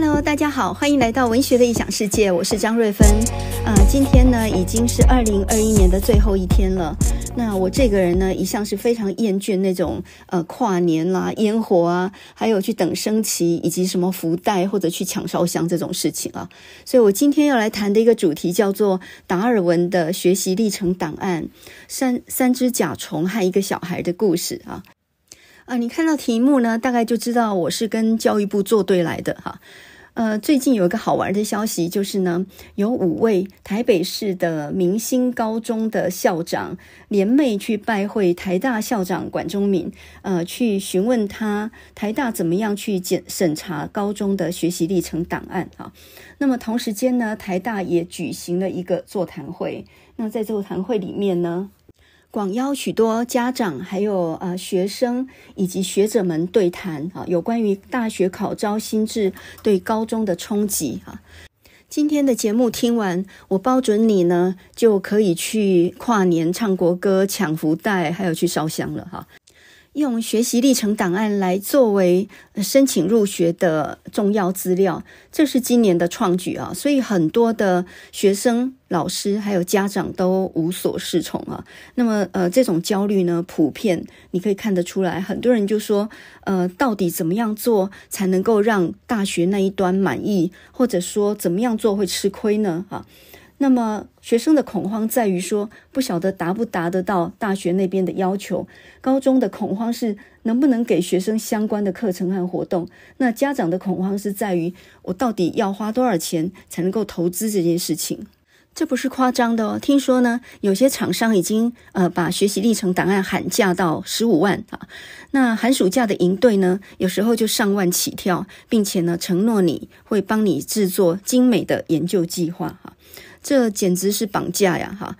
Hello，大家好，欢迎来到文学的异想世界，我是张瑞芬。啊，今天呢已经是二零二一年的最后一天了。那我这个人呢一向是非常厌倦那种呃跨年啦、烟火啊，还有去等升旗以及什么福袋或者去抢烧香这种事情啊。所以我今天要来谈的一个主题叫做达尔文的学习历程档案：三三只甲虫和一个小孩的故事啊。啊，你看到题目呢，大概就知道我是跟教育部作对来的哈。呃，最近有一个好玩的消息，就是呢，有五位台北市的明星高中的校长联袂去拜会台大校长管中敏，呃，去询问他台大怎么样去检审查高中的学习历程档案啊。那么同时间呢，台大也举行了一个座谈会。那在座谈会里面呢？广邀许多家长、还有啊学生以及学者们对谈啊，有关于大学考招新制对高中的冲击啊。今天的节目听完，我包准你呢就可以去跨年唱国歌、抢福袋，还有去烧香了哈。用学习历程档案来作为申请入学的重要资料，这是今年的创举啊！所以很多的学生、老师还有家长都无所适从啊。那么，呃，这种焦虑呢，普遍你可以看得出来，很多人就说，呃，到底怎么样做才能够让大学那一端满意，或者说怎么样做会吃亏呢？哈。那么学生的恐慌在于说不晓得达不达得到大学那边的要求，高中的恐慌是能不能给学生相关的课程和活动，那家长的恐慌是在于我到底要花多少钱才能够投资这件事情？这不是夸张的哦。听说呢，有些厂商已经呃把学习历程档案喊价到十五万啊，那寒暑假的营队呢，有时候就上万起跳，并且呢承诺你会帮你制作精美的研究计划哈。这简直是绑架呀！哈，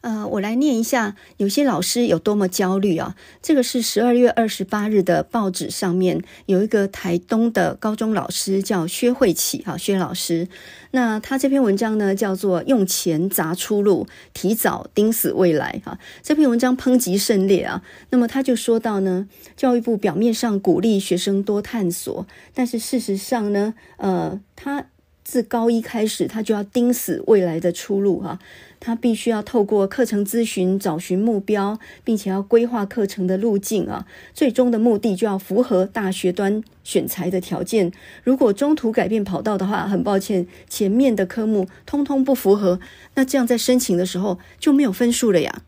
呃，我来念一下，有些老师有多么焦虑啊！这个是十二月二十八日的报纸上面有一个台东的高中老师叫薛慧启，哈，薛老师。那他这篇文章呢，叫做“用钱砸出路，提早盯死未来”。哈，这篇文章抨击甚烈啊。那么他就说到呢，教育部表面上鼓励学生多探索，但是事实上呢，呃，他。自高一开始，他就要盯死未来的出路哈，他必须要透过课程咨询找寻目标，并且要规划课程的路径啊，最终的目的就要符合大学端选材的条件。如果中途改变跑道的话，很抱歉，前面的科目通通不符合，那这样在申请的时候就没有分数了呀。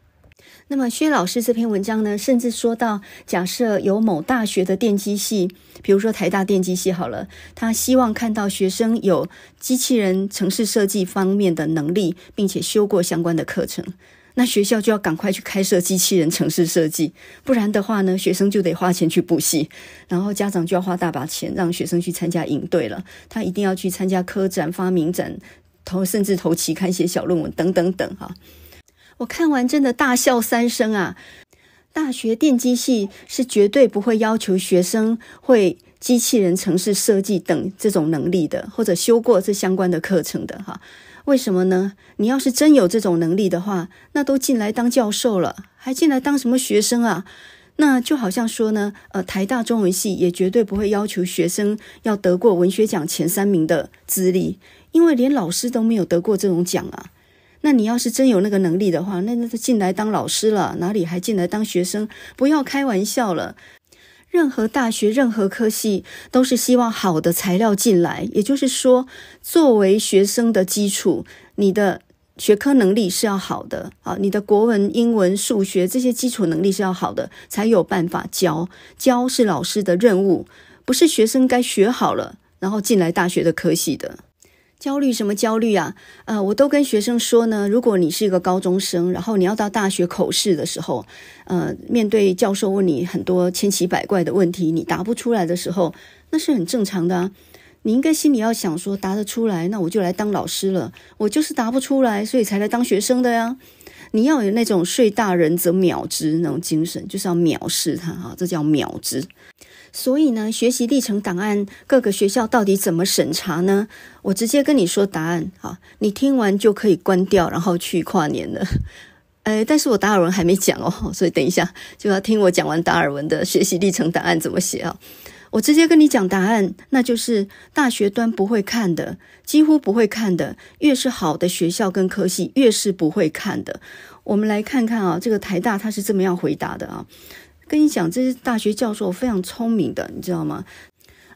那么薛老师这篇文章呢，甚至说到，假设有某大学的电机系，比如说台大电机系好了，他希望看到学生有机器人城市设计方面的能力，并且修过相关的课程，那学校就要赶快去开设机器人城市设计，不然的话呢，学生就得花钱去补习，然后家长就要花大把钱让学生去参加营队了，他一定要去参加科展、发明展，投甚至投期、看写小论文等等等哈。我看完真的大笑三声啊！大学电机系是绝对不会要求学生会机器人、城市设计等这种能力的，或者修过这相关的课程的哈？为什么呢？你要是真有这种能力的话，那都进来当教授了，还进来当什么学生啊？那就好像说呢，呃，台大中文系也绝对不会要求学生要得过文学奖前三名的资历，因为连老师都没有得过这种奖啊。那你要是真有那个能力的话，那那进来当老师了，哪里还进来当学生？不要开玩笑了。任何大学、任何科系都是希望好的材料进来，也就是说，作为学生的基础，你的学科能力是要好的啊，你的国文、英文、数学这些基础能力是要好的，才有办法教。教是老师的任务，不是学生该学好了然后进来大学的科系的。焦虑什么焦虑啊？呃，我都跟学生说呢，如果你是一个高中生，然后你要到大学口试的时候，呃，面对教授问你很多千奇百怪的问题，你答不出来的时候，那是很正常的啊。你应该心里要想说，答得出来，那我就来当老师了；我就是答不出来，所以才来当学生的呀。你要有那种睡大人则秒之那种精神，就是要藐视他，哈，这叫秒之。所以呢，学习历程档案各个学校到底怎么审查呢？我直接跟你说答案啊，你听完就可以关掉，然后去跨年了。呃，但是我达尔文还没讲哦，所以等一下就要听我讲完达尔文的学习历程档案怎么写啊。我直接跟你讲答案，那就是大学端不会看的，几乎不会看的，越是好的学校跟科系越是不会看的。我们来看看啊，这个台大他是这么样回答的啊。跟你讲，这是大学教授非常聪明的，你知道吗？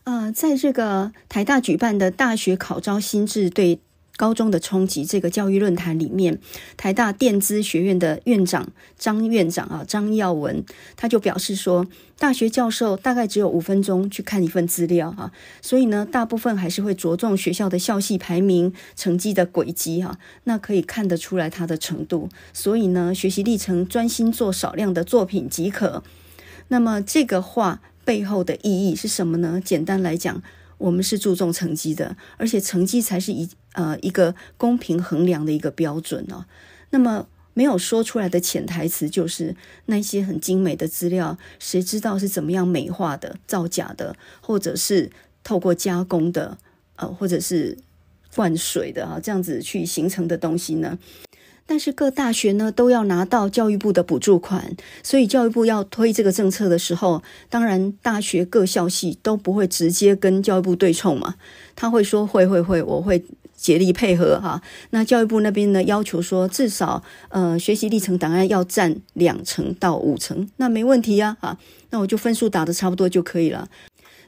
呃，在这个台大举办的大学考招新制对高中的冲击这个教育论坛里面，台大电资学院的院长张院长啊，张耀文他就表示说，大学教授大概只有五分钟去看一份资料哈，所以呢，大部分还是会着重学校的校系排名、成绩的轨迹哈，那可以看得出来他的程度，所以呢，学习历程专心做少量的作品即可。那么这个话背后的意义是什么呢？简单来讲，我们是注重成绩的，而且成绩才是一呃一个公平衡量的一个标准哦。那么没有说出来的潜台词就是，那些很精美的资料，谁知道是怎么样美化的、造假的，或者是透过加工的，呃，或者是灌水的啊，这样子去形成的东西呢？但是各大学呢，都要拿到教育部的补助款，所以教育部要推这个政策的时候，当然大学各校系都不会直接跟教育部对冲嘛。他会说会会会，我会竭力配合哈。那教育部那边呢，要求说至少呃学习历程档案要占两成到五成，那没问题呀啊，那我就分数打的差不多就可以了。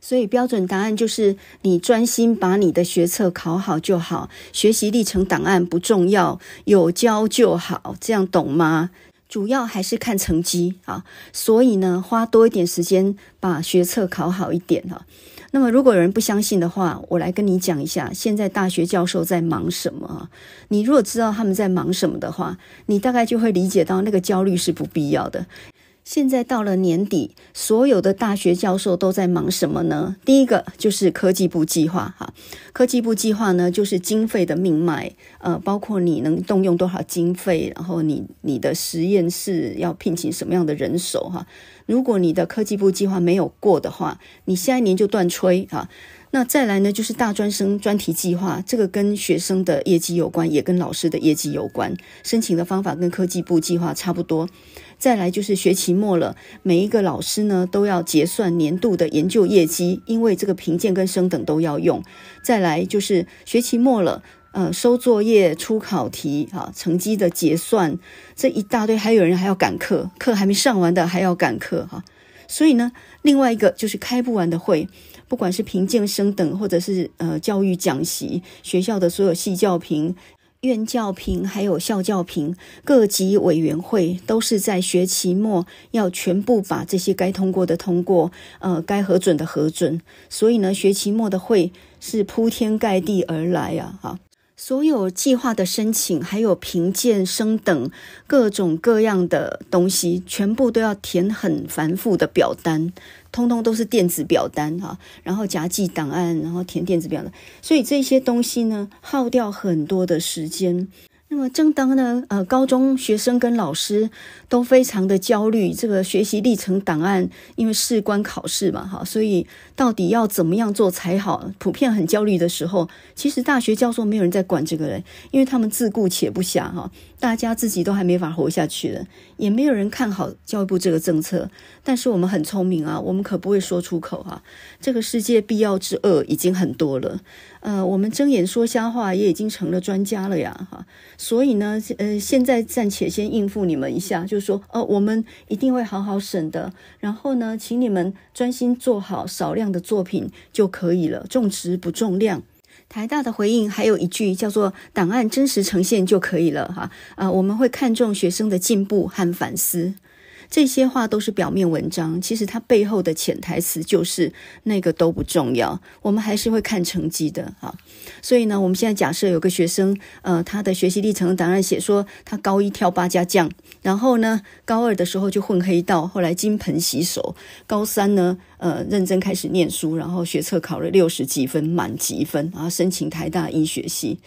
所以标准答案就是你专心把你的学测考好就好，学习历程档案不重要，有教就好，这样懂吗？主要还是看成绩啊。所以呢，花多一点时间把学测考好一点啊。那么，如果有人不相信的话，我来跟你讲一下，现在大学教授在忙什么。你如果知道他们在忙什么的话，你大概就会理解到那个焦虑是不必要的。现在到了年底，所有的大学教授都在忙什么呢？第一个就是科技部计划哈，科技部计划呢就是经费的命脉，呃，包括你能动用多少经费，然后你你的实验室要聘请什么样的人手哈。如果你的科技部计划没有过的话，你下一年就断吹哈。那再来呢，就是大专生专题计划，这个跟学生的业绩有关，也跟老师的业绩有关。申请的方法跟科技部计划差不多。再来就是学期末了，每一个老师呢都要结算年度的研究业绩，因为这个评鉴跟升等都要用。再来就是学期末了，呃，收作业、出考题、哈成绩的结算，这一大堆，还有人还要赶课，课还没上完的还要赶课哈。所以呢，另外一个就是开不完的会。不管是评鉴、升等，或者是呃教育讲习、学校的所有系教评、院教评，还有校教评，各级委员会都是在学期末要全部把这些该通过的通过，呃，该核准的核准。所以呢，学期末的会是铺天盖地而来啊！哈，所有计划的申请，还有评鉴、升等，各种各样的东西，全部都要填很繁复的表单。通通都是电子表单哈，然后夹记档案，然后填电子表单，所以这些东西呢，耗掉很多的时间。那么，正当呢，呃，高中学生跟老师都非常的焦虑，这个学习历程档案，因为事关考试嘛，哈，所以到底要怎么样做才好？普遍很焦虑的时候，其实大学教授没有人在管这个人，因为他们自顾且不暇，哈，大家自己都还没法活下去了，也没有人看好教育部这个政策。但是我们很聪明啊，我们可不会说出口哈。这个世界必要之恶已经很多了，呃，我们睁眼说瞎话也已经成了专家了呀，哈。所以呢，呃，现在暂且先应付你们一下，就是说，呃，我们一定会好好审的。然后呢，请你们专心做好少量的作品就可以了，重质不重量。台大的回应还有一句叫做“档案真实呈现就可以了”，哈，啊，我们会看重学生的进步和反思。这些话都是表面文章，其实他背后的潜台词就是那个都不重要，我们还是会看成绩的啊。所以呢，我们现在假设有个学生，呃，他的学习历程档案写说他高一跳八家将，然后呢，高二的时候就混黑道，后来金盆洗手，高三呢，呃，认真开始念书，然后学测考了六十几分满级分，然后申请台大医学系。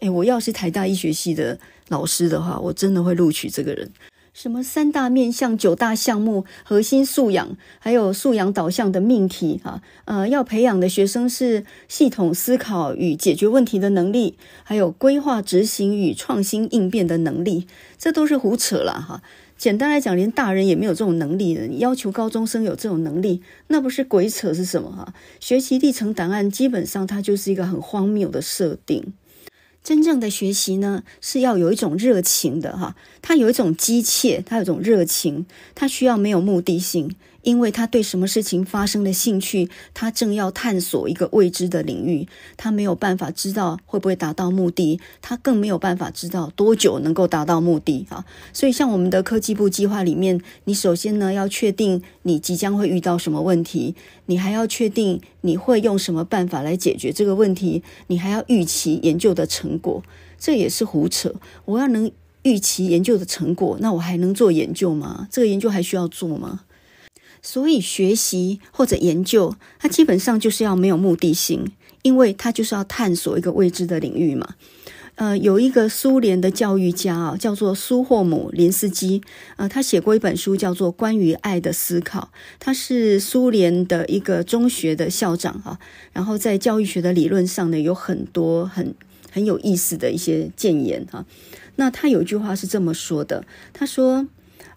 诶，我要是台大医学系的老师的话，我真的会录取这个人。什么三大面向、九大项目、核心素养，还有素养导向的命题啊？呃，要培养的学生是系统思考与解决问题的能力，还有规划执行与创新应变的能力，这都是胡扯了哈！简单来讲，连大人也没有这种能力，人要求高中生有这种能力，那不是鬼扯是什么哈？学习历程档案基本上它就是一个很荒谬的设定。真正的学习呢，是要有一种热情的哈，他有一种机切，他有一种热情，他需要没有目的性。因为他对什么事情发生的兴趣，他正要探索一个未知的领域，他没有办法知道会不会达到目的，他更没有办法知道多久能够达到目的啊！所以，像我们的科技部计划里面，你首先呢要确定你即将会遇到什么问题，你还要确定你会用什么办法来解决这个问题，你还要预期研究的成果。这也是胡扯！我要能预期研究的成果，那我还能做研究吗？这个研究还需要做吗？所以学习或者研究，它基本上就是要没有目的性，因为它就是要探索一个未知的领域嘛。呃，有一个苏联的教育家啊，叫做苏霍姆林斯基啊，他写过一本书叫做《关于爱的思考》，他是苏联的一个中学的校长啊。然后在教育学的理论上呢，有很多很很有意思的一些谏言啊。那他有一句话是这么说的，他说。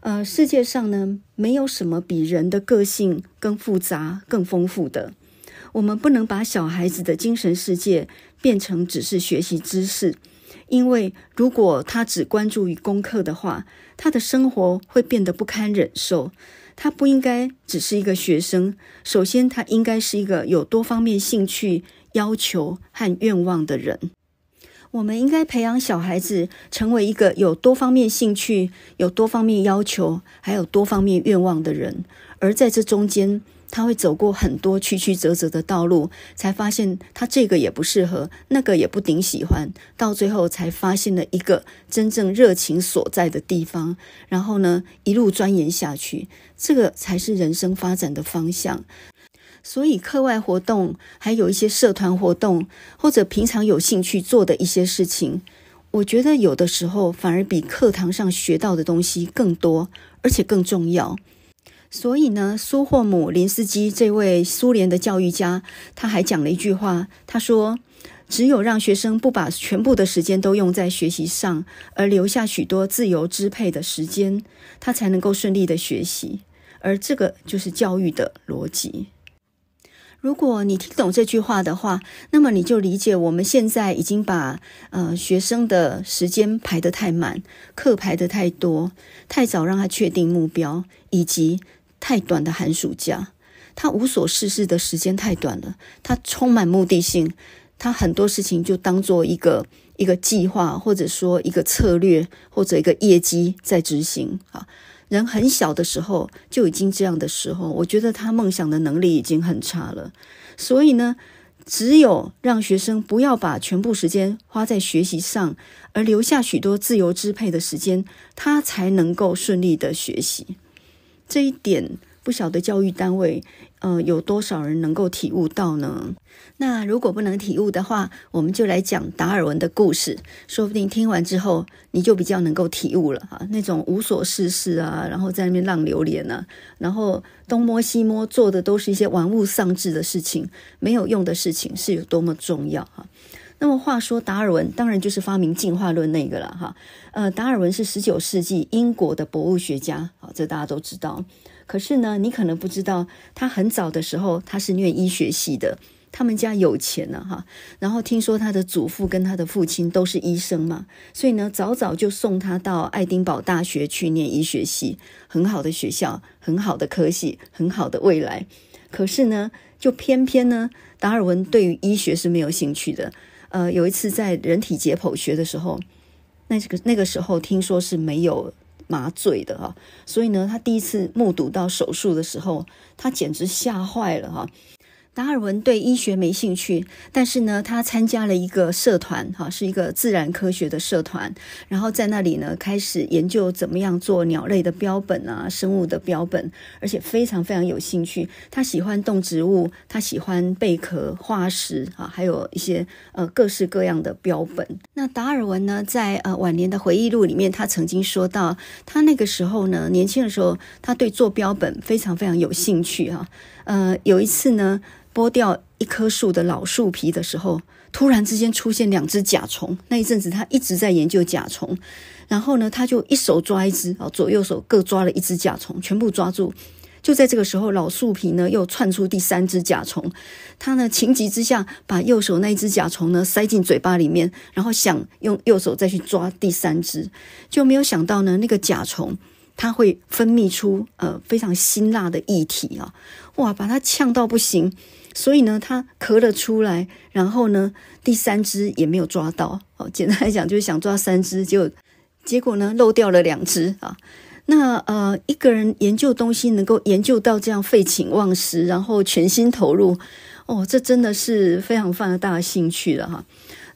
呃，世界上呢，没有什么比人的个性更复杂、更丰富的。我们不能把小孩子的精神世界变成只是学习知识，因为如果他只关注于功课的话，他的生活会变得不堪忍受。他不应该只是一个学生，首先他应该是一个有多方面兴趣、要求和愿望的人。我们应该培养小孩子成为一个有多方面兴趣、有多方面要求、还有多方面愿望的人。而在这中间，他会走过很多曲曲折折的道路，才发现他这个也不适合，那个也不顶喜欢，到最后才发现了一个真正热情所在的地方。然后呢，一路钻研下去，这个才是人生发展的方向。所以，课外活动还有一些社团活动，或者平常有兴趣做的一些事情，我觉得有的时候反而比课堂上学到的东西更多，而且更重要。所以呢，苏霍姆林斯基这位苏联的教育家，他还讲了一句话，他说：“只有让学生不把全部的时间都用在学习上，而留下许多自由支配的时间，他才能够顺利的学习。”而这个就是教育的逻辑。如果你听懂这句话的话，那么你就理解我们现在已经把呃学生的时间排得太满，课排得太多，太早让他确定目标，以及太短的寒暑假，他无所事事的时间太短了，他充满目的性，他很多事情就当做一个一个计划，或者说一个策略，或者一个业绩在执行啊。人很小的时候就已经这样的时候，我觉得他梦想的能力已经很差了。所以呢，只有让学生不要把全部时间花在学习上，而留下许多自由支配的时间，他才能够顺利的学习。这一点。不晓得教育单位，呃，有多少人能够体悟到呢？那如果不能体悟的话，我们就来讲达尔文的故事，说不定听完之后你就比较能够体悟了啊。那种无所事事啊，然后在那边浪流连啊，然后东摸西摸做的都是一些玩物丧志的事情，没有用的事情是有多么重要啊！那么话说，达尔文当然就是发明进化论那个了哈。呃，达尔文是十九世纪英国的博物学家啊，这大家都知道。可是呢，你可能不知道，他很早的时候他是念医学系的。他们家有钱呢，哈。然后听说他的祖父跟他的父亲都是医生嘛，所以呢，早早就送他到爱丁堡大学去念医学系，很好的学校，很好的科系，很好的未来。可是呢，就偏偏呢，达尔文对于医学是没有兴趣的。呃，有一次在人体解剖学的时候，那个那个时候听说是没有。麻醉的哈，所以呢，他第一次目睹到手术的时候，他简直吓坏了哈。达尔文对医学没兴趣，但是呢，他参加了一个社团，哈，是一个自然科学的社团，然后在那里呢，开始研究怎么样做鸟类的标本啊，生物的标本，而且非常非常有兴趣。他喜欢动植物，他喜欢贝壳、化石啊，还有一些呃各式各样的标本。那达尔文呢，在呃晚年的回忆录里面，他曾经说到，他那个时候呢，年轻的时候，他对做标本非常非常有兴趣啊。呃，有一次呢。剥掉一棵树的老树皮的时候，突然之间出现两只甲虫。那一阵子他一直在研究甲虫，然后呢，他就一手抓一只，啊，左右手各抓了一只甲虫，全部抓住。就在这个时候，老树皮呢又窜出第三只甲虫，他呢情急之下把右手那一只甲虫呢塞进嘴巴里面，然后想用右手再去抓第三只，就没有想到呢那个甲虫。它会分泌出呃非常辛辣的液体啊，哇，把它呛到不行，所以呢，它咳了出来，然后呢，第三只也没有抓到。哦，简单来讲就是想抓三只，就结果呢漏掉了两只啊。那呃一个人研究东西能够研究到这样废寝忘食，然后全心投入，哦，这真的是非常犯大大兴趣了哈。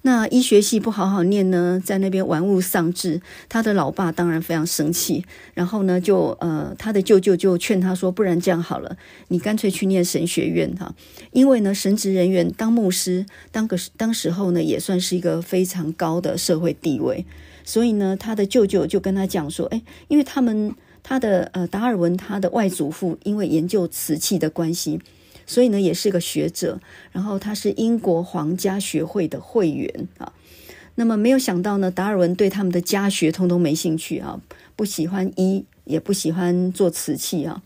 那医学系不好好念呢，在那边玩物丧志。他的老爸当然非常生气，然后呢，就呃，他的舅舅就劝他说：“不然这样好了，你干脆去念神学院哈，因为呢，神职人员当牧师，当个当时候呢，也算是一个非常高的社会地位。”所以呢，他的舅舅就跟他讲说：“哎，因为他们他的呃，达尔文他的外祖父，因为研究瓷器的关系。”所以呢，也是一个学者，然后他是英国皇家学会的会员啊。那么没有想到呢，达尔文对他们的家学通通没兴趣啊，不喜欢医，也不喜欢做瓷器啊。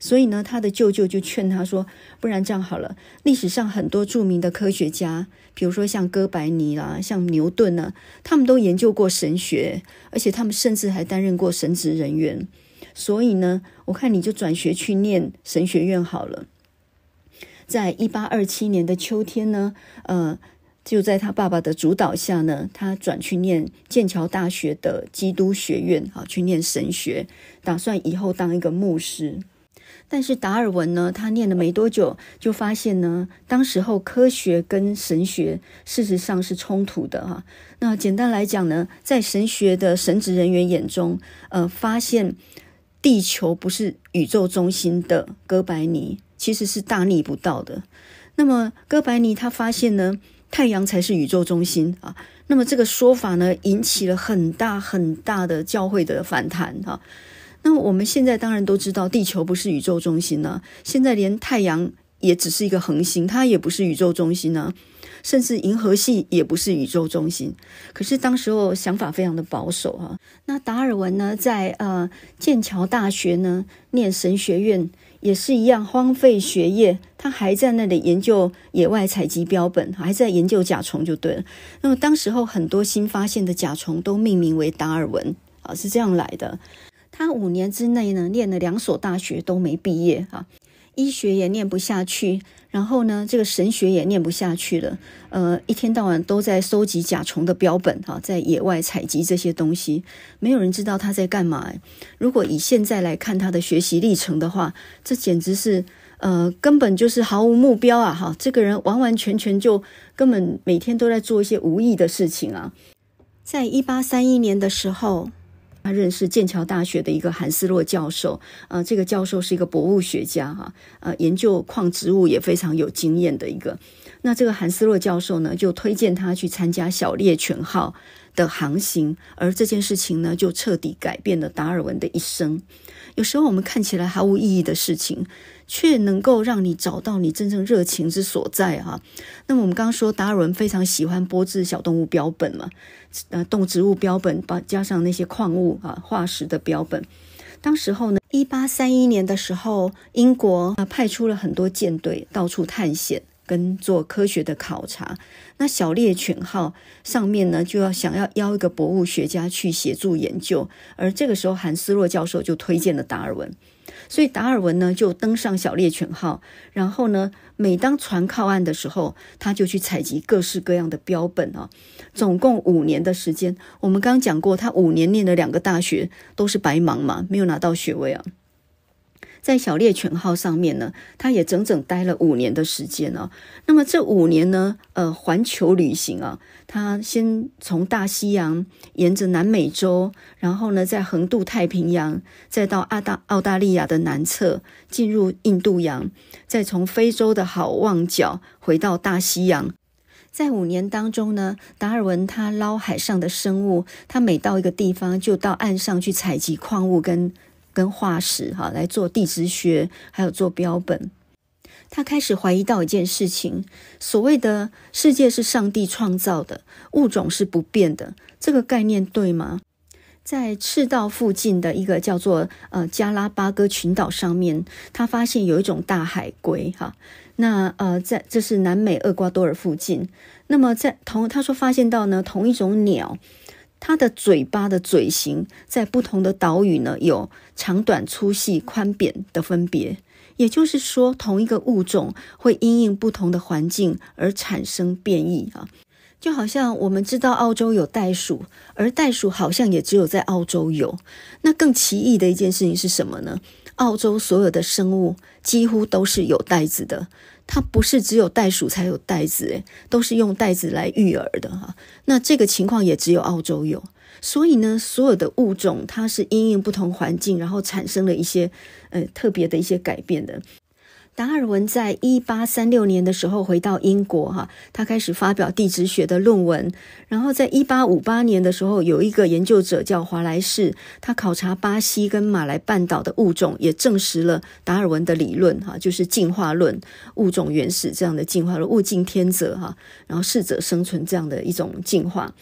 所以呢，他的舅舅就劝他说：“不然这样好了，历史上很多著名的科学家，比如说像哥白尼啦，像牛顿啊，他们都研究过神学，而且他们甚至还担任过神职人员。所以呢，我看你就转学去念神学院好了。”在一八二七年的秋天呢，呃，就在他爸爸的主导下呢，他转去念剑桥大学的基督学院，啊，去念神学，打算以后当一个牧师。但是达尔文呢，他念了没多久，就发现呢，当时候科学跟神学事实上是冲突的哈。那简单来讲呢，在神学的神职人员眼中，呃，发现地球不是宇宙中心的哥白尼。其实是大逆不道的。那么，哥白尼他发现呢，太阳才是宇宙中心啊。那么，这个说法呢，引起了很大很大的教会的反弹哈。那我们现在当然都知道，地球不是宇宙中心呢。现在连太阳也只是一个恒星，它也不是宇宙中心呢。甚至银河系也不是宇宙中心。可是当时候想法非常的保守哈。那达尔文呢，在呃剑桥大学呢念神学院。也是一样荒废学业，他还在那里研究野外采集标本，还在研究甲虫就对了。那么当时候很多新发现的甲虫都命名为达尔文啊，是这样来的。他五年之内呢，念了两所大学都没毕业哈，医学也念不下去。然后呢，这个神学也念不下去了，呃，一天到晚都在收集甲虫的标本哈，在野外采集这些东西，没有人知道他在干嘛。如果以现在来看他的学习历程的话，这简直是呃，根本就是毫无目标啊！哈，这个人完完全全就根本每天都在做一些无意的事情啊。在一八三一年的时候。他认识剑桥大学的一个韩斯洛教授，呃，这个教授是一个博物学家，哈，呃，研究矿植物也非常有经验的一个。那这个韩斯洛教授呢，就推荐他去参加小猎犬号的航行，而这件事情呢，就彻底改变了达尔文的一生。有时候我们看起来毫无意义的事情。却能够让你找到你真正热情之所在啊！那么我们刚刚说，达尔文非常喜欢剥制小动物标本嘛，呃，动植物标本，把加上那些矿物啊、化石的标本。当时候呢，一八三一年的时候，英国啊派出了很多舰队到处探险，跟做科学的考察。那小猎犬号上面呢，就要想要邀一个博物学家去协助研究，而这个时候，韩思洛教授就推荐了达尔文。所以达尔文呢就登上小猎犬号，然后呢，每当船靠岸的时候，他就去采集各式各样的标本啊。总共五年的时间，我们刚刚讲过，他五年念的两个大学都是白忙嘛，没有拿到学位啊。在小猎犬号上面呢，他也整整待了五年的时间哦。那么这五年呢，呃，环球旅行啊，他先从大西洋沿着南美洲，然后呢，再横渡太平洋，再到澳大澳大利亚的南侧，进入印度洋，再从非洲的好望角回到大西洋。在五年当中呢，达尔文他捞海上的生物，他每到一个地方就到岸上去采集矿物跟。跟化石哈来做地质学，还有做标本，他开始怀疑到一件事情：所谓的世界是上帝创造的，物种是不变的，这个概念对吗？在赤道附近的一个叫做呃加拉巴哥群岛上面，他发现有一种大海龟哈，那呃在这是南美厄瓜多尔附近，那么在同他说发现到呢同一种鸟。它的嘴巴的嘴型在不同的岛屿呢，有长短、粗细、宽扁的分别。也就是说，同一个物种会因应不同的环境而产生变异啊。就好像我们知道澳洲有袋鼠，而袋鼠好像也只有在澳洲有。那更奇异的一件事情是什么呢？澳洲所有的生物几乎都是有袋子的。它不是只有袋鼠才有袋子，诶，都是用袋子来育儿的哈。那这个情况也只有澳洲有，所以呢，所有的物种它是因应不同环境，然后产生了一些，呃，特别的一些改变的。达尔文在一八三六年的时候回到英国，哈，他开始发表地质学的论文。然后在一八五八年的时候，有一个研究者叫华莱士，他考察巴西跟马来半岛的物种，也证实了达尔文的理论，哈，就是进化论，物种原始这样的进化论，物竞天择，哈，然后适者生存这样的一种进化。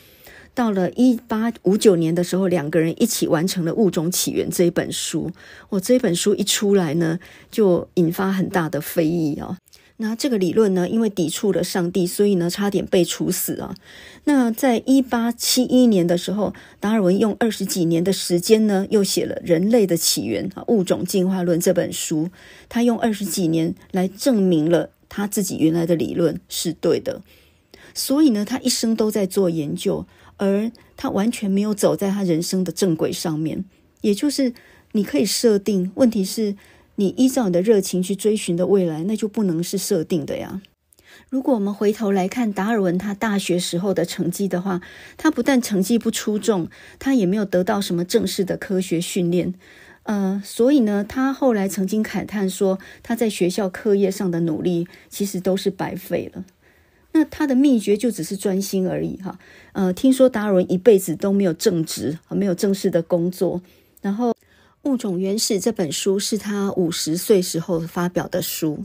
到了一八五九年的时候，两个人一起完成了《物种起源》这一本书。我这本书一出来呢，就引发很大的非议啊。那这个理论呢，因为抵触了上帝，所以呢，差点被处死啊。那在一八七一年的时候，达尔文用二十几年的时间呢，又写了《人类的起源》啊，《物种进化论》这本书。他用二十几年来证明了他自己原来的理论是对的。所以呢，他一生都在做研究。而他完全没有走在他人生的正轨上面，也就是你可以设定问题是你依照你的热情去追寻的未来，那就不能是设定的呀。如果我们回头来看达尔文他大学时候的成绩的话，他不但成绩不出众，他也没有得到什么正式的科学训练，呃，所以呢，他后来曾经慨叹说他在学校课业上的努力其实都是白费了。那他的秘诀就只是专心而已哈，呃，听说达尔文一辈子都没有正职，没有正式的工作。然后《物种原始》这本书是他五十岁时候发表的书，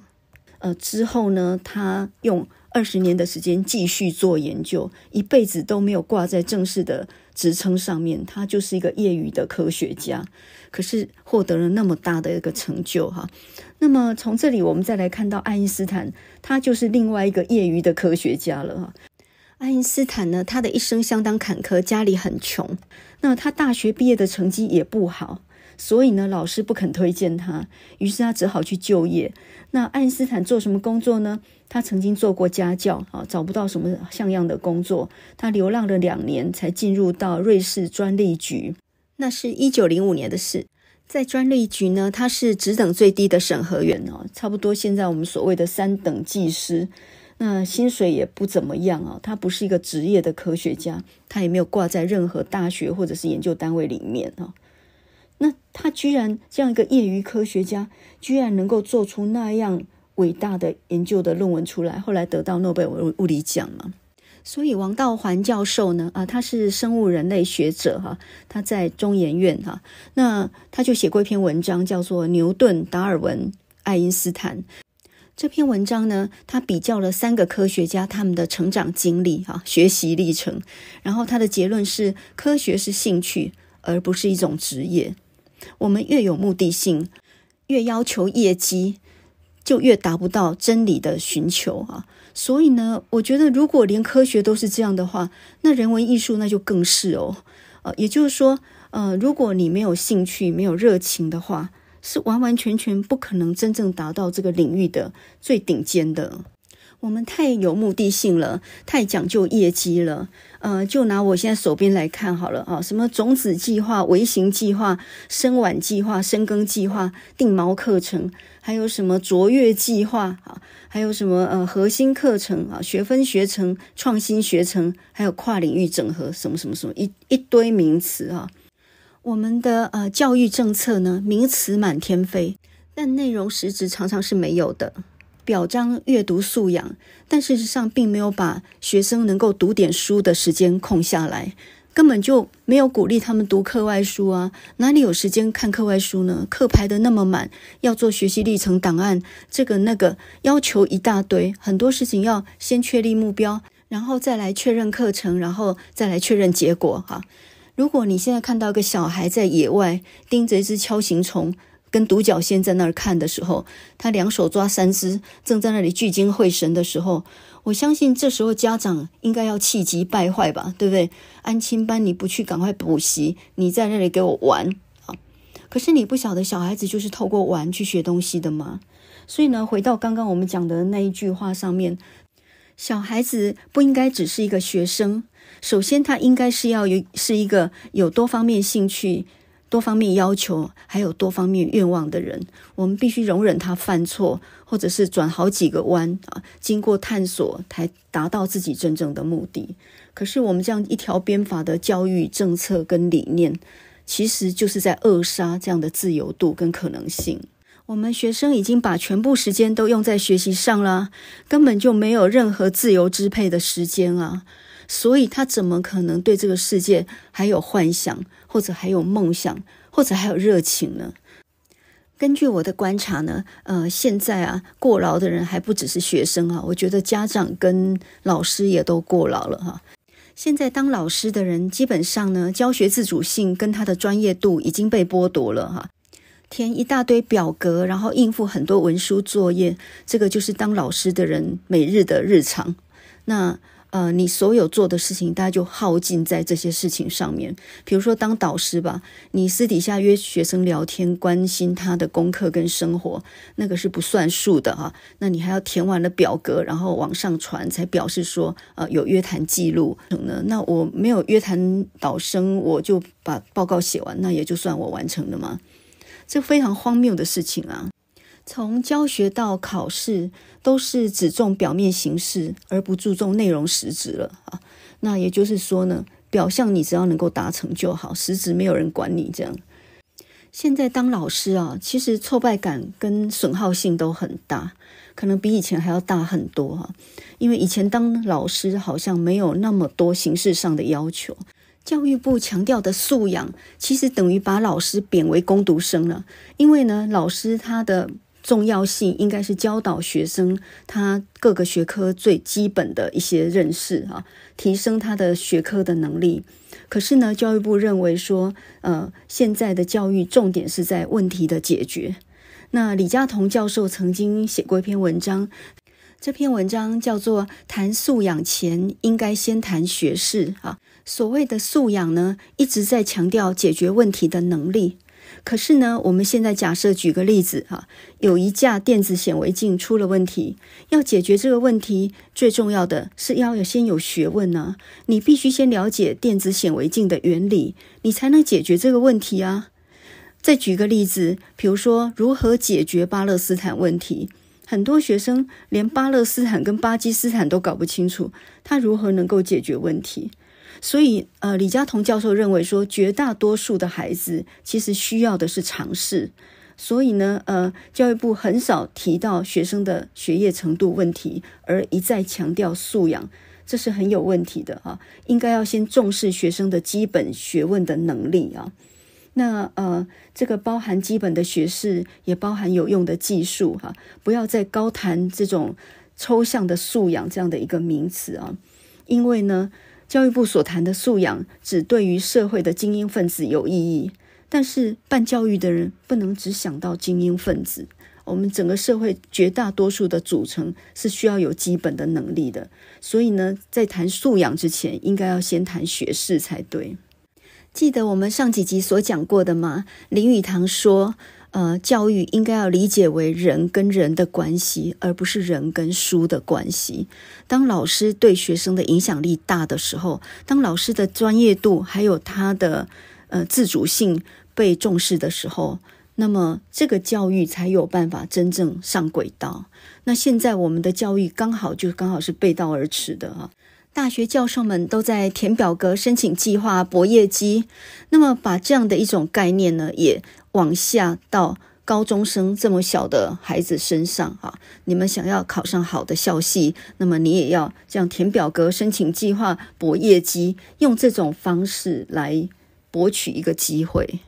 呃，之后呢，他用二十年的时间继续做研究，一辈子都没有挂在正式的职称上面，他就是一个业余的科学家，可是获得了那么大的一个成就哈。那么从这里，我们再来看到爱因斯坦，他就是另外一个业余的科学家了哈。爱因斯坦呢，他的一生相当坎坷，家里很穷，那他大学毕业的成绩也不好，所以呢，老师不肯推荐他，于是他只好去就业。那爱因斯坦做什么工作呢？他曾经做过家教啊，找不到什么像样的工作，他流浪了两年，才进入到瑞士专利局，那是一九零五年的事。在专利局呢，他是职等最低的审核员哦，差不多现在我们所谓的三等技师，那薪水也不怎么样啊。他不是一个职业的科学家，他也没有挂在任何大学或者是研究单位里面啊。那他居然这样一个业余科学家，居然能够做出那样伟大的研究的论文出来，后来得到诺贝尔物理奖嘛？所以，王道环教授呢，啊，他是生物人类学者哈，他在中研院哈，那他就写过一篇文章，叫做《牛顿、达尔文、爱因斯坦》。这篇文章呢，他比较了三个科学家他们的成长经历哈，学习历程，然后他的结论是：科学是兴趣，而不是一种职业。我们越有目的性，越要求业绩，就越达不到真理的寻求啊。所以呢，我觉得如果连科学都是这样的话，那人文艺术那就更是哦。呃，也就是说，呃，如果你没有兴趣、没有热情的话，是完完全全不可能真正达到这个领域的最顶尖的。我们太有目的性了，太讲究业绩了。呃，就拿我现在手边来看好了啊，什么种子计划、微型计划、生晚计划、深耕计划、定毛课程。还有什么卓越计划啊？还有什么呃核心课程啊？学分学程、创新学程，还有跨领域整合，什么什么什么，一一堆名词啊！我们的呃教育政策呢，名词满天飞，但内容实质常常是没有的。表彰阅读素养，但事实上并没有把学生能够读点书的时间空下来。根本就没有鼓励他们读课外书啊，哪里有时间看课外书呢？课排的那么满，要做学习历程档案，这个那个要求一大堆，很多事情要先确立目标，然后再来确认课程，然后再来确认结果。哈，如果你现在看到一个小孩在野外盯着一只锹形虫跟独角仙在那儿看的时候，他两手抓三只，正在那里聚精会神的时候。我相信这时候家长应该要气急败坏吧，对不对？安亲班你不去，赶快补习，你在那里给我玩啊！可是你不晓得，小孩子就是透过玩去学东西的嘛。所以呢，回到刚刚我们讲的那一句话上面，小孩子不应该只是一个学生，首先他应该是要有是一个有多方面兴趣。多方面要求还有多方面愿望的人，我们必须容忍他犯错，或者是转好几个弯啊，经过探索才达到自己真正的目的。可是我们这样一条编法的教育政策跟理念，其实就是在扼杀这样的自由度跟可能性。我们学生已经把全部时间都用在学习上啦，根本就没有任何自由支配的时间啊，所以他怎么可能对这个世界还有幻想？或者还有梦想，或者还有热情呢？根据我的观察呢，呃，现在啊，过劳的人还不只是学生啊，我觉得家长跟老师也都过劳了哈。现在当老师的人基本上呢，教学自主性跟他的专业度已经被剥夺了哈，填一大堆表格，然后应付很多文书作业，这个就是当老师的人每日的日常。那呃，你所有做的事情，大家就耗尽在这些事情上面。比如说当导师吧，你私底下约学生聊天，关心他的功课跟生活，那个是不算数的哈。那你还要填完了表格，然后往上传，才表示说呃有约谈记录呢。那我没有约谈导生，我就把报告写完，那也就算我完成了吗？这非常荒谬的事情啊！从教学到考试，都是只重表面形式，而不注重内容实质了啊。那也就是说呢，表象你只要能够达成就好，实质没有人管你这样。现在当老师啊，其实挫败感跟损耗性都很大，可能比以前还要大很多哈。因为以前当老师好像没有那么多形式上的要求，教育部强调的素养，其实等于把老师贬为攻读生了。因为呢，老师他的。重要性应该是教导学生他各个学科最基本的一些认识啊，提升他的学科的能力。可是呢，教育部认为说，呃，现在的教育重点是在问题的解决。那李嘉彤教授曾经写过一篇文章，这篇文章叫做《谈素养前应该先谈学识》啊。所谓的素养呢，一直在强调解决问题的能力。可是呢，我们现在假设举个例子哈，有一架电子显微镜出了问题，要解决这个问题，最重要的是要有先有学问呢。你必须先了解电子显微镜的原理，你才能解决这个问题啊。再举个例子，比如说如何解决巴勒斯坦问题，很多学生连巴勒斯坦跟巴基斯坦都搞不清楚，他如何能够解决问题？所以，呃，李嘉彤教授认为说，绝大多数的孩子其实需要的是尝试。所以呢，呃，教育部很少提到学生的学业程度问题，而一再强调素养，这是很有问题的啊！应该要先重视学生的基本学问的能力啊。那呃，这个包含基本的学识，也包含有用的技术哈。不要再高谈这种抽象的素养这样的一个名词啊，因为呢。教育部所谈的素养，只对于社会的精英分子有意义。但是办教育的人不能只想到精英分子，我们整个社会绝大多数的组成是需要有基本的能力的。所以呢，在谈素养之前，应该要先谈学识才对。记得我们上几集所讲过的吗？林语堂说。呃，教育应该要理解为人跟人的关系，而不是人跟书的关系。当老师对学生的影响力大的时候，当老师的专业度还有他的呃自主性被重视的时候，那么这个教育才有办法真正上轨道。那现在我们的教育刚好就刚好是背道而驰的啊！大学教授们都在填表格申请计划博业绩，那么把这样的一种概念呢，也。往下到高中生这么小的孩子身上啊，你们想要考上好的校系，那么你也要这样填表格、申请计划、博业绩，用这种方式来博取一个机会。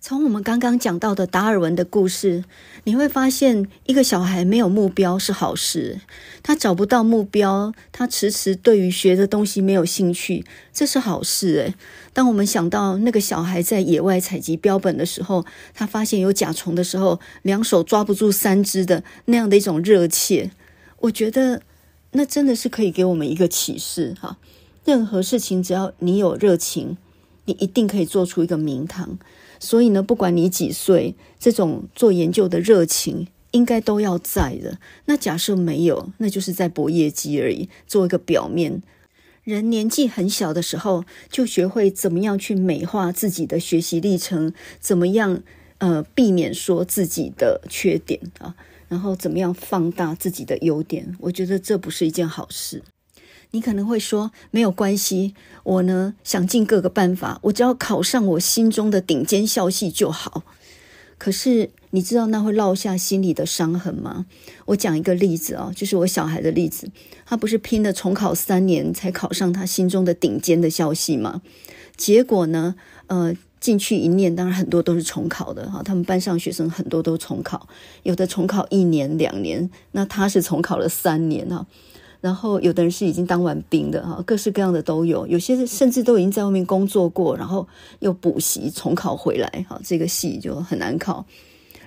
从我们刚刚讲到的达尔文的故事，你会发现一个小孩没有目标是好事。他找不到目标，他迟迟对于学的东西没有兴趣，这是好事诶，当我们想到那个小孩在野外采集标本的时候，他发现有甲虫的时候，两手抓不住三只的那样的一种热切，我觉得那真的是可以给我们一个启示哈。任何事情只要你有热情，你一定可以做出一个名堂。所以呢，不管你几岁，这种做研究的热情应该都要在的。那假设没有，那就是在搏业绩而已，做一个表面。人年纪很小的时候，就学会怎么样去美化自己的学习历程，怎么样呃避免说自己的缺点啊，然后怎么样放大自己的优点。我觉得这不是一件好事。你可能会说没有关系，我呢想尽各个办法，我只要考上我心中的顶尖校系就好。可是你知道那会落下心里的伤痕吗？我讲一个例子啊，就是我小孩的例子，他不是拼了重考三年才考上他心中的顶尖的校系吗？结果呢，呃，进去一念，当然很多都是重考的哈，他们班上学生很多都重考，有的重考一年两年，那他是重考了三年哈。然后有的人是已经当完兵的哈，各式各样的都有，有些甚至都已经在外面工作过，然后又补习重考回来哈，这个戏就很难考。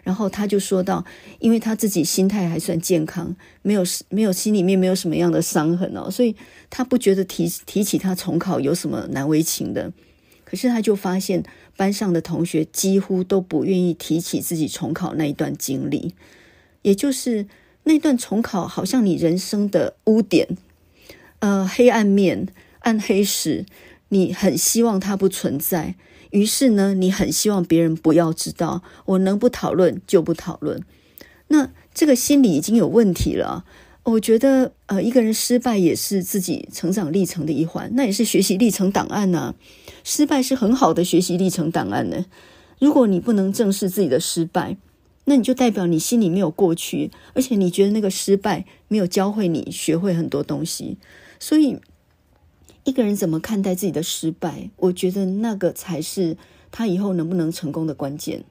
然后他就说到，因为他自己心态还算健康，没有没有心里面没有什么样的伤痕哦，所以他不觉得提提起他重考有什么难为情的。可是他就发现班上的同学几乎都不愿意提起自己重考那一段经历，也就是。那段重考好像你人生的污点，呃，黑暗面、暗黑史，你很希望它不存在，于是呢，你很希望别人不要知道，我能不讨论就不讨论。那这个心理已经有问题了。我觉得，呃，一个人失败也是自己成长历程的一环，那也是学习历程档案呢。失败是很好的学习历程档案呢。如果你不能正视自己的失败，那你就代表你心里没有过去，而且你觉得那个失败没有教会你学会很多东西。所以，一个人怎么看待自己的失败，我觉得那个才是他以后能不能成功的关键。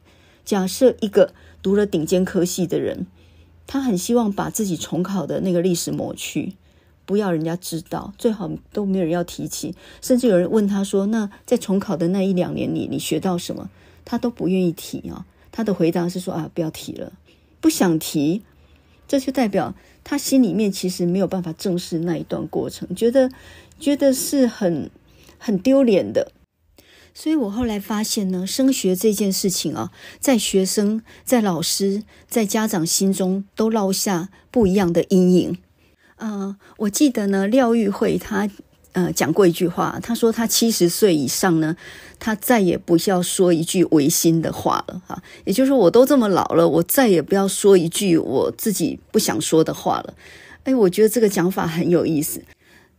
假设一个读了顶尖科系的人，他很希望把自己重考的那个历史抹去，不要人家知道，最好都没有人要提起。甚至有人问他说：“那在重考的那一两年里，你学到什么？”他都不愿意提啊。他的回答是说：“啊，不要提了，不想提，这就代表他心里面其实没有办法正视那一段过程，觉得觉得是很很丢脸的。所以我后来发现呢，升学这件事情啊，在学生、在老师、在家长心中都烙下不一样的阴影。嗯，我记得呢，廖玉慧她呃，讲过一句话，他说他七十岁以上呢，他再也不要说一句违心的话了。哈，也就是说，我都这么老了，我再也不要说一句我自己不想说的话了。哎，我觉得这个讲法很有意思。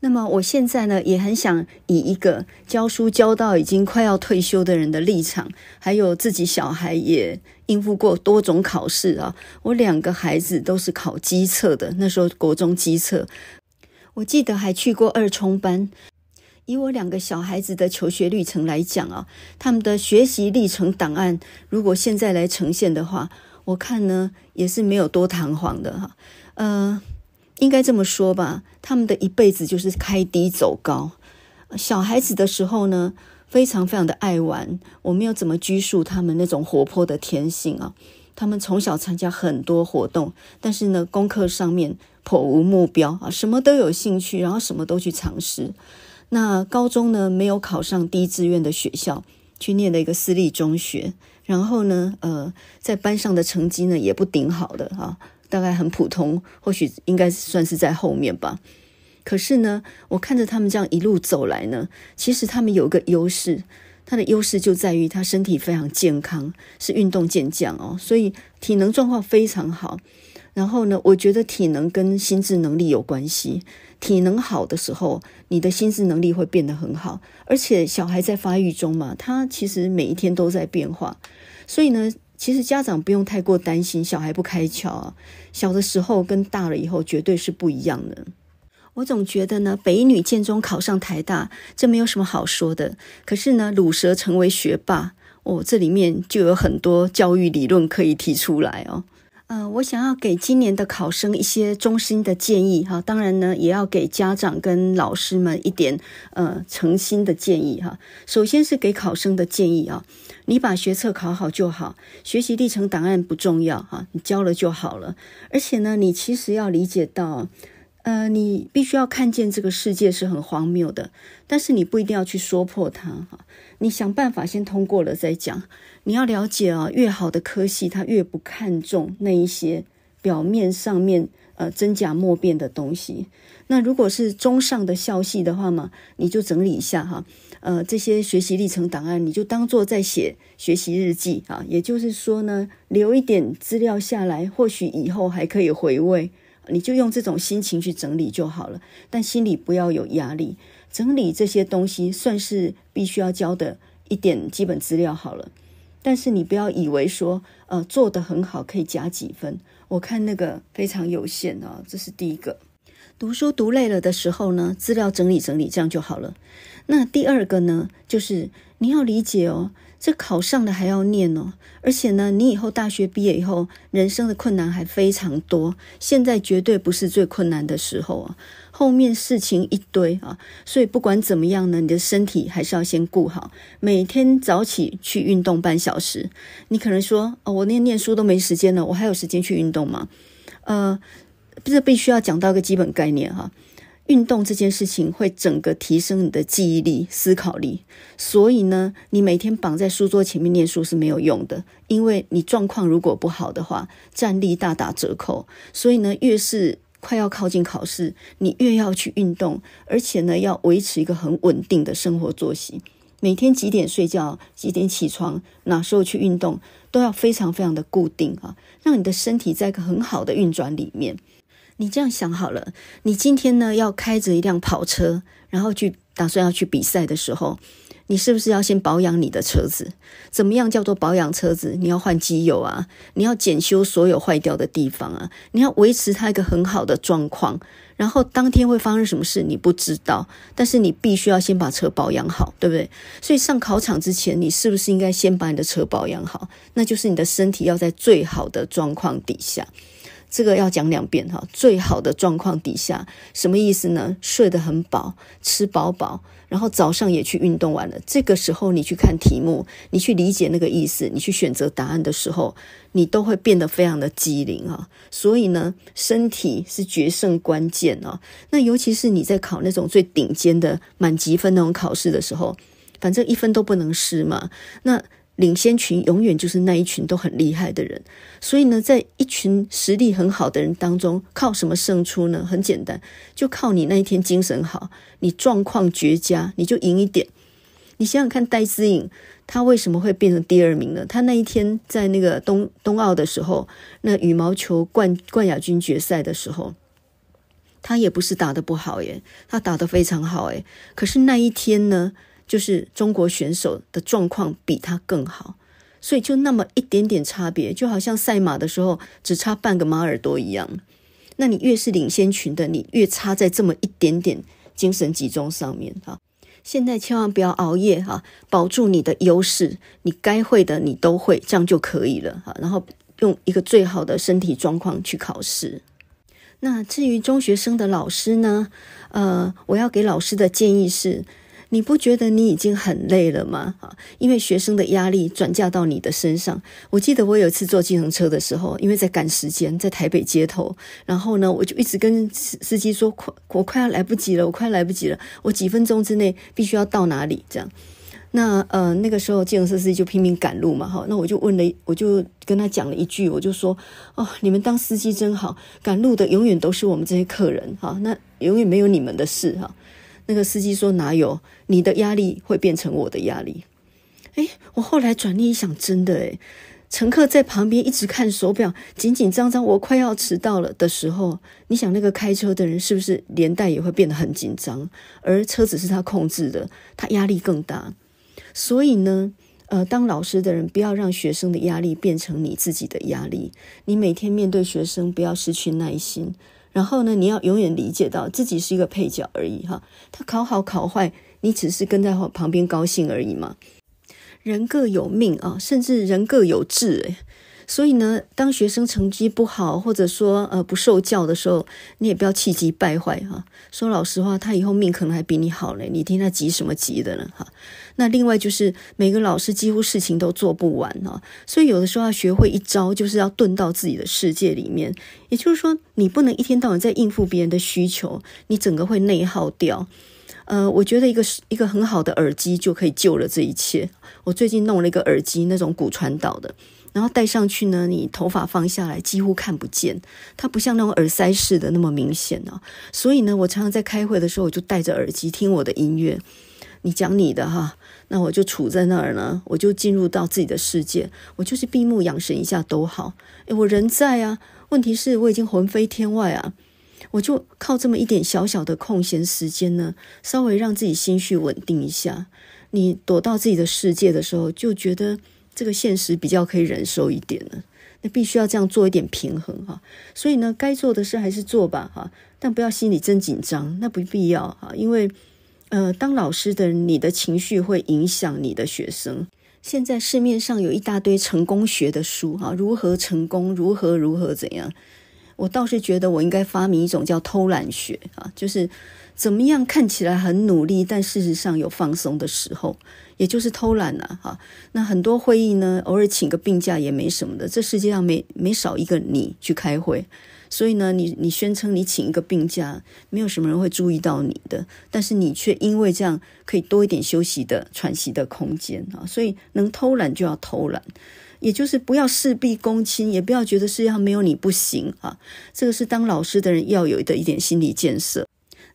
那么我现在呢，也很想以一个教书教到已经快要退休的人的立场，还有自己小孩也应付过多种考试啊，我两个孩子都是考基测的，那时候国中基测。我记得还去过二冲班。以我两个小孩子的求学历程来讲啊，他们的学习历程档案，如果现在来呈现的话，我看呢也是没有多堂皇的哈。呃，应该这么说吧，他们的一辈子就是开低走高。小孩子的时候呢，非常非常的爱玩，我没有怎么拘束他们那种活泼的天性啊。他们从小参加很多活动，但是呢，功课上面。颇无目标啊，什么都有兴趣，然后什么都去尝试。那高中呢，没有考上第一志愿的学校，去念了一个私立中学。然后呢，呃，在班上的成绩呢，也不顶好的啊，大概很普通，或许应该算是在后面吧。可是呢，我看着他们这样一路走来呢，其实他们有一个优势，他的优势就在于他身体非常健康，是运动健将哦，所以体能状况非常好。然后呢，我觉得体能跟心智能力有关系。体能好的时候，你的心智能力会变得很好。而且小孩在发育中嘛，他其实每一天都在变化。所以呢，其实家长不用太过担心小孩不开窍啊。小的时候跟大了以后绝对是不一样的。我总觉得呢，北女建中考上台大，这没有什么好说的。可是呢，鲁蛇成为学霸，哦，这里面就有很多教育理论可以提出来哦。嗯，我想要给今年的考生一些衷心的建议哈，当然呢，也要给家长跟老师们一点呃诚心的建议哈。首先是给考生的建议啊，你把学测考好就好，学习历程档案不重要哈，你交了就好了。而且呢，你其实要理解到，呃，你必须要看见这个世界是很荒谬的，但是你不一定要去说破它哈，你想办法先通过了再讲。你要了解啊，越好的科系，他越不看重那一些表面上面呃真假莫辨的东西。那如果是中上的校系的话嘛，你就整理一下哈，呃，这些学习历程档案，你就当做在写学习日记啊。也就是说呢，留一点资料下来，或许以后还可以回味。你就用这种心情去整理就好了，但心里不要有压力。整理这些东西算是必须要交的一点基本资料好了。但是你不要以为说，呃，做的很好可以加几分，我看那个非常有限啊。这是第一个，读书读累了的时候呢，资料整理整理，这样就好了。那第二个呢，就是你要理解哦。这考上了还要念哦，而且呢，你以后大学毕业以后，人生的困难还非常多。现在绝对不是最困难的时候啊，后面事情一堆啊，所以不管怎么样呢，你的身体还是要先顾好。每天早起去运动半小时，你可能说哦，我连念书都没时间了，我还有时间去运动吗？呃，这必须要讲到一个基本概念哈。运动这件事情会整个提升你的记忆力、思考力，所以呢，你每天绑在书桌前面念书是没有用的，因为你状况如果不好的话，战力大打折扣。所以呢，越是快要靠近考试，你越要去运动，而且呢，要维持一个很稳定的生活作息，每天几点睡觉、几点起床、哪时候去运动，都要非常非常的固定啊，让你的身体在一个很好的运转里面。你这样想好了，你今天呢要开着一辆跑车，然后去打算要去比赛的时候，你是不是要先保养你的车子？怎么样叫做保养车子？你要换机油啊，你要检修所有坏掉的地方啊，你要维持它一个很好的状况。然后当天会发生什么事你不知道，但是你必须要先把车保养好，对不对？所以上考场之前，你是不是应该先把你的车保养好？那就是你的身体要在最好的状况底下。这个要讲两遍哈，最好的状况底下什么意思呢？睡得很饱，吃饱饱，然后早上也去运动完了，这个时候你去看题目，你去理解那个意思，你去选择答案的时候，你都会变得非常的机灵哈。所以呢，身体是决胜关键哦。那尤其是你在考那种最顶尖的满级分那种考试的时候，反正一分都不能失嘛。那领先群永远就是那一群都很厉害的人，所以呢，在一群实力很好的人当中，靠什么胜出呢？很简单，就靠你那一天精神好，你状况绝佳，你就赢一点。你想想看，戴资颖她为什么会变成第二名呢？她那一天在那个冬冬奥的时候，那羽毛球冠冠亚军决赛的时候，他也不是打得不好耶，他打得非常好耶。可是那一天呢？就是中国选手的状况比他更好，所以就那么一点点差别，就好像赛马的时候只差半个马耳朵一样。那你越是领先群的，你越差在这么一点点精神集中上面哈。现在千万不要熬夜哈，保住你的优势，你该会的你都会，这样就可以了哈。然后用一个最好的身体状况去考试。那至于中学生的老师呢？呃，我要给老师的建议是。你不觉得你已经很累了吗？啊，因为学生的压力转嫁到你的身上。我记得我有一次坐计程车的时候，因为在赶时间，在台北街头，然后呢，我就一直跟司司机说，快，我快要来不及了，我快来不及了，我几分钟之内必须要到哪里这样。那呃，那个时候计程车司机就拼命赶路嘛，哈，那我就问了，我就跟他讲了一句，我就说，哦，你们当司机真好，赶路的永远都是我们这些客人，哈，那永远没有你们的事，哈。那个司机说：“哪有你的压力会变成我的压力？”哎，我后来转念一想，真的诶乘客在旁边一直看手表，紧紧张张，我快要迟到了的时候，你想那个开车的人是不是连带也会变得很紧张？而车子是他控制的，他压力更大。所以呢，呃，当老师的人不要让学生的压力变成你自己的压力。你每天面对学生，不要失去耐心。然后呢？你要永远理解到自己是一个配角而已哈。他考好考坏，你只是跟在旁边高兴而已嘛。人各有命啊，甚至人各有志哎。所以呢，当学生成绩不好，或者说呃不受教的时候，你也不要气急败坏哈。说老实话，他以后命可能还比你好嘞，你听他急什么急的呢？哈，那另外就是每个老师几乎事情都做不完哈，所以有的时候要学会一招，就是要遁到自己的世界里面。也就是说，你不能一天到晚在应付别人的需求，你整个会内耗掉。呃，我觉得一个一个很好的耳机就可以救了这一切。我最近弄了一个耳机，那种骨传导的。然后戴上去呢，你头发放下来几乎看不见，它不像那种耳塞式的那么明显啊。所以呢，我常常在开会的时候，我就戴着耳机听我的音乐。你讲你的哈，那我就杵在那儿呢，我就进入到自己的世界，我就是闭目养神一下都好。我人在啊，问题是我已经魂飞天外啊。我就靠这么一点小小的空闲时间呢，稍微让自己心绪稳定一下。你躲到自己的世界的时候，就觉得。这个现实比较可以忍受一点呢，那必须要这样做一点平衡哈。所以呢，该做的事还是做吧哈，但不要心里真紧张，那不必要哈。因为，呃，当老师的你的情绪会影响你的学生。现在市面上有一大堆成功学的书哈，如何成功，如何如何怎样。我倒是觉得我应该发明一种叫偷懒学啊，就是怎么样看起来很努力，但事实上有放松的时候。也就是偷懒了哈，那很多会议呢，偶尔请个病假也没什么的。这世界上没没少一个你去开会，所以呢，你你宣称你请一个病假，没有什么人会注意到你的，但是你却因为这样可以多一点休息的喘息的空间啊。所以能偷懒就要偷懒，也就是不要事必躬亲，也不要觉得世界上没有你不行啊。这个是当老师的人要有的一点心理建设。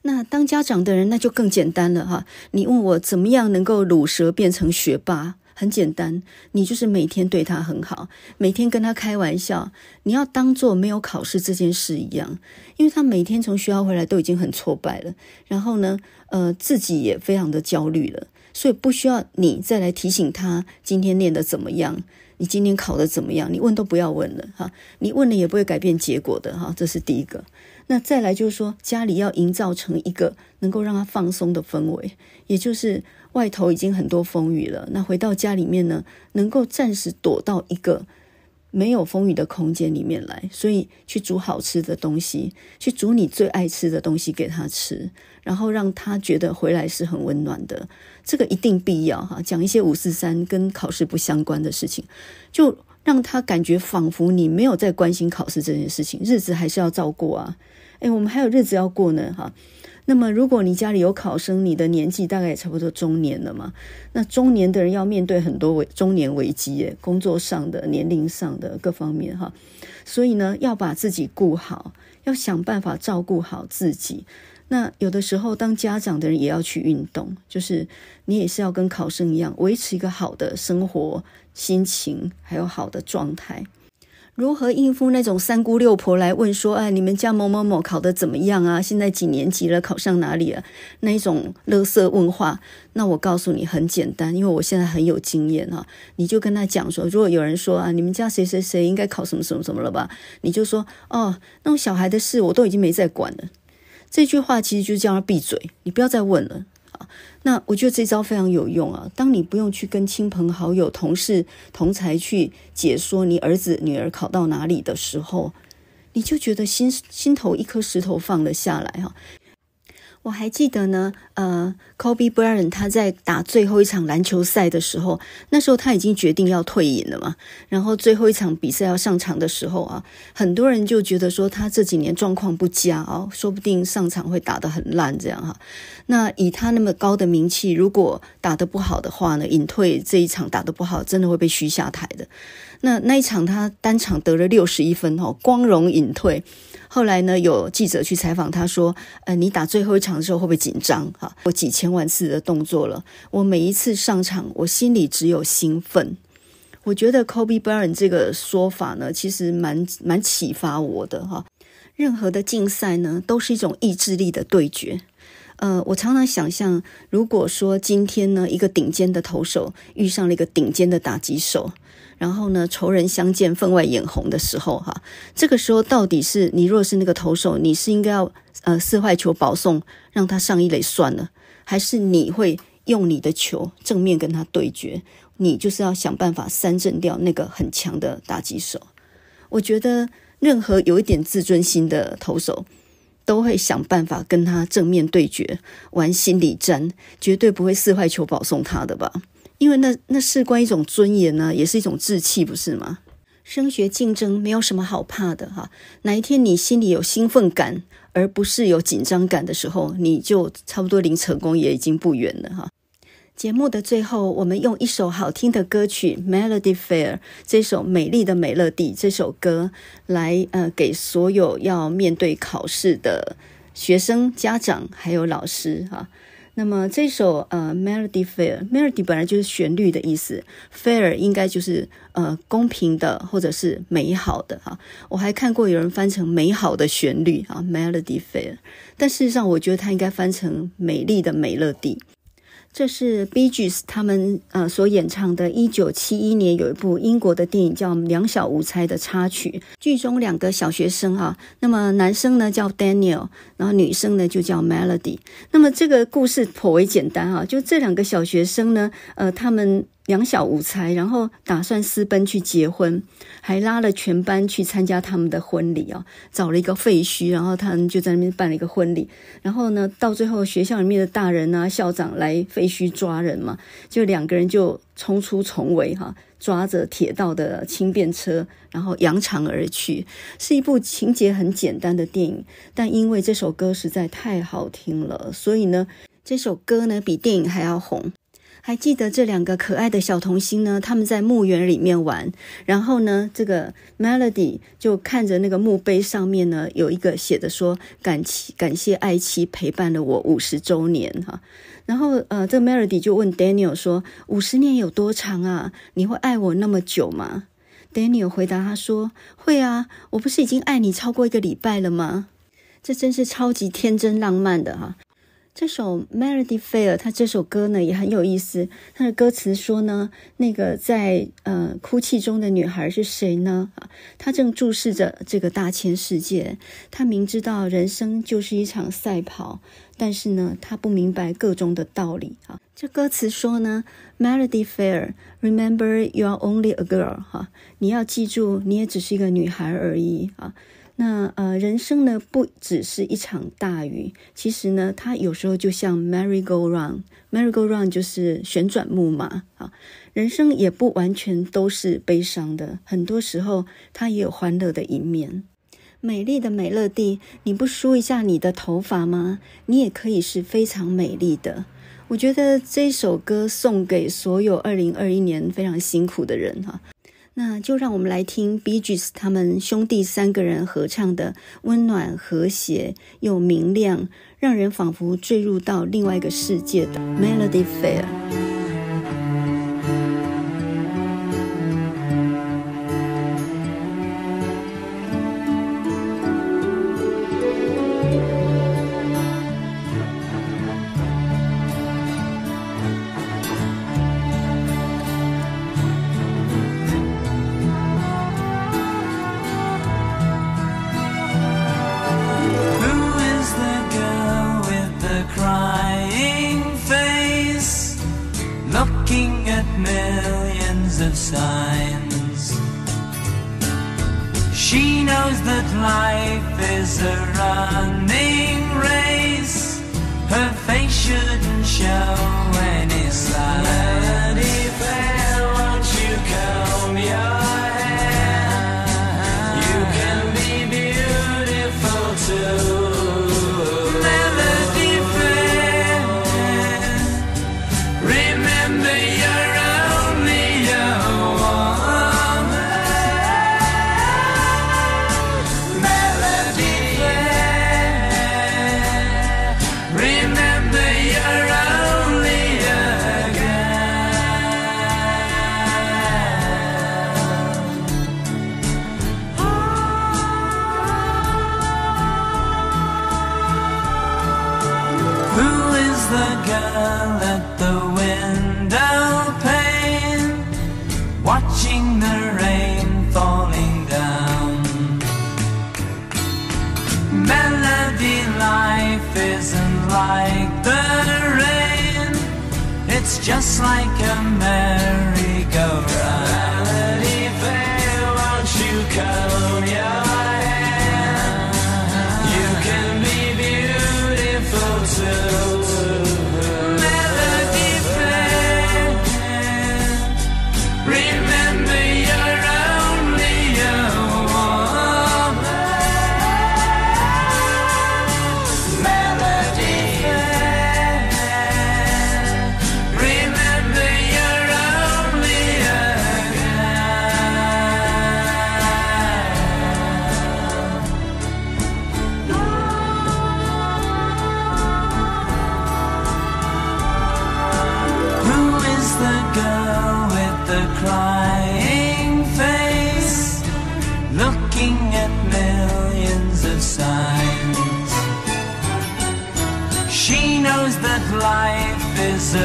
那当家长的人那就更简单了哈，你问我怎么样能够乳舌变成学霸？很简单，你就是每天对他很好，每天跟他开玩笑，你要当做没有考试这件事一样，因为他每天从学校回来都已经很挫败了，然后呢，呃，自己也非常的焦虑了，所以不需要你再来提醒他今天练的怎么样，你今天考的怎么样，你问都不要问了哈，你问了也不会改变结果的哈，这是第一个。那再来就是说，家里要营造成一个能够让他放松的氛围，也就是外头已经很多风雨了，那回到家里面呢，能够暂时躲到一个没有风雨的空间里面来。所以去煮好吃的东西，去煮你最爱吃的东西给他吃，然后让他觉得回来是很温暖的。这个一定必要哈，讲一些五四三跟考试不相关的事情，就让他感觉仿佛你没有在关心考试这件事情，日子还是要照过啊。哎，我们还有日子要过呢，哈。那么，如果你家里有考生，你的年纪大概也差不多中年了嘛？那中年的人要面对很多危中年危机耶，工作上的、年龄上的各方面，哈。所以呢，要把自己顾好，要想办法照顾好自己。那有的时候，当家长的人也要去运动，就是你也是要跟考生一样，维持一个好的生活心情，还有好的状态。如何应付那种三姑六婆来问说：“哎，你们家某某某考得怎么样啊？现在几年级了？考上哪里了？”那一种垃色问话，那我告诉你很简单，因为我现在很有经验哈，你就跟他讲说，如果有人说啊，你们家谁谁谁应该考什么什么什么了吧，你就说哦，那种小孩的事我都已经没再管了。这句话其实就叫他闭嘴，你不要再问了。那我觉得这招非常有用啊！当你不用去跟亲朋好友、同事同才去解说你儿子女儿考到哪里的时候，你就觉得心心头一颗石头放了下来哈。我还记得呢。呃，Kobe Bryant 他在打最后一场篮球赛的时候，那时候他已经决定要退隐了嘛。然后最后一场比赛要上场的时候啊，很多人就觉得说他这几年状况不佳哦，说不定上场会打得很烂这样哈。那以他那么高的名气，如果打得不好的话呢，隐退这一场打得不好，真的会被虚下台的。那那一场他单场得了六十一分哦，光荣隐退。后来呢，有记者去采访他说：“呃，你打最后一场的时候会不会紧张？”我几千万次的动作了，我每一次上场，我心里只有兴奋。我觉得 Kobe Bryant 这个说法呢，其实蛮蛮启发我的哈。任何的竞赛呢，都是一种意志力的对决。呃，我常常想象，如果说今天呢，一个顶尖的投手遇上了一个顶尖的打击手。然后呢，仇人相见，分外眼红的时候，哈，这个时候到底是你若是那个投手，你是应该要呃四坏球保送让他上一垒算了，还是你会用你的球正面跟他对决？你就是要想办法三振掉那个很强的打击手。我觉得任何有一点自尊心的投手都会想办法跟他正面对决，玩心理战，绝对不会四坏球保送他的吧。因为那那事关一种尊严呢，也是一种志气，不是吗？升学竞争没有什么好怕的哈。哪一天你心里有兴奋感，而不是有紧张感的时候，你就差不多离成功也已经不远了哈。节目的最后，我们用一首好听的歌曲《Melody Fair》这首美丽的《美乐蒂》这首歌来呃，给所有要面对考试的学生、家长还有老师哈。那么这首呃，melody fair，melody 本来就是旋律的意思，fair 应该就是呃公平的或者是美好的哈。我还看过有人翻成美好的旋律啊，《m e l o d y fair，但事实上我觉得它应该翻成美丽的美乐蒂。这是 b e g Gees 他们呃所演唱的，一九七一年有一部英国的电影叫《两小无猜》的插曲，剧中两个小学生哈，那么男生呢叫 Daniel，然后女生呢就叫 Melody。那么这个故事颇为简单哈，就这两个小学生呢，呃，他们。两小无猜，然后打算私奔去结婚，还拉了全班去参加他们的婚礼啊！找了一个废墟，然后他们就在那边办了一个婚礼。然后呢，到最后学校里面的大人啊，校长来废墟抓人嘛，就两个人就冲出重围哈，抓着铁道的轻便车，然后扬长而去。是一部情节很简单的电影，但因为这首歌实在太好听了，所以呢，这首歌呢比电影还要红。还记得这两个可爱的小童星呢？他们在墓园里面玩，然后呢，这个 Melody 就看着那个墓碑上面呢，有一个写着说“感期感谢爱妻陪伴了我五十周年”哈。然后呃，这个 Melody 就问 Daniel 说：“五十年有多长啊？你会爱我那么久吗？”Daniel 回答他说：“会啊，我不是已经爱你超过一个礼拜了吗？”这真是超级天真浪漫的哈。这首 Melody Fair，它这首歌呢也很有意思。它的歌词说呢，那个在呃哭泣中的女孩是谁呢？啊，她正注视着这个大千世界。她明知道人生就是一场赛跑，但是呢，她不明白个中的道理啊。这歌词说呢，Melody Fair，Remember you're a only a girl，哈，你要记住，你也只是一个女孩而已啊。那呃，人生呢，不只是一场大雨，其实呢，它有时候就像 Merry Go Round，Merry Go Round 就是旋转木马啊。人生也不完全都是悲伤的，很多时候它也有欢乐的一面。美丽的美乐蒂，你不梳一下你的头发吗？你也可以是非常美丽的。我觉得这首歌送给所有二零二一年非常辛苦的人哈，那就让我们来听 b g e s 他们兄弟三个人合唱的温暖、和谐又明亮，让人仿佛坠入到另外一个世界的 Melody Fair。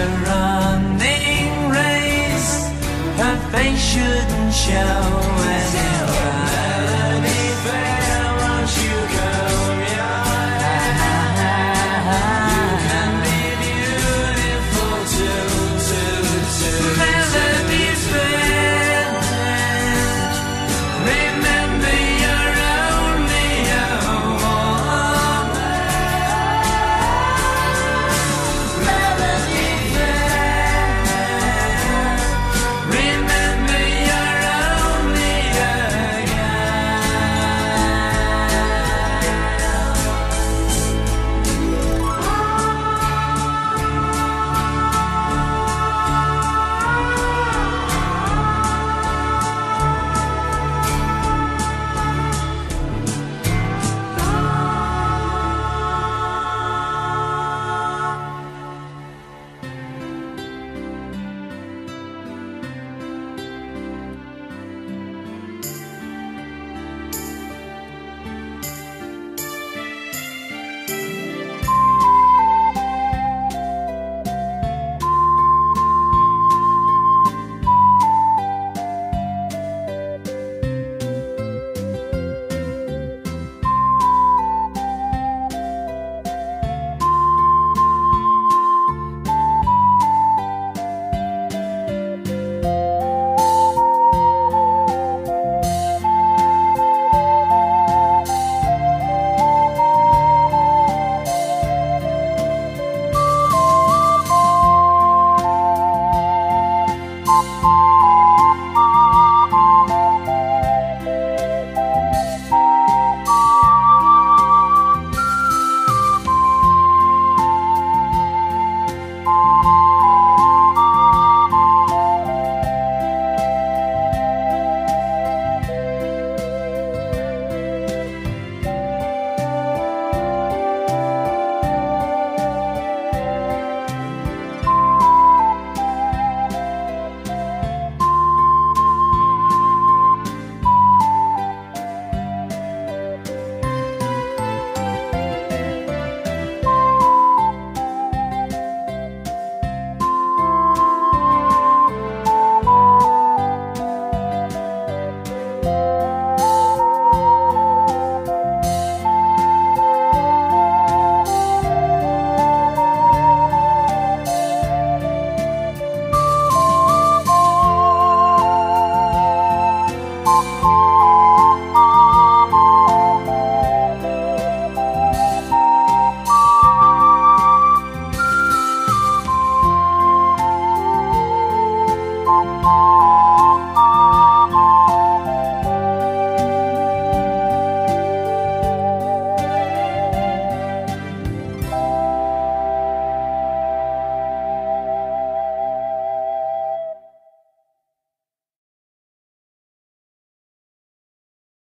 the running race, her face shouldn't show any.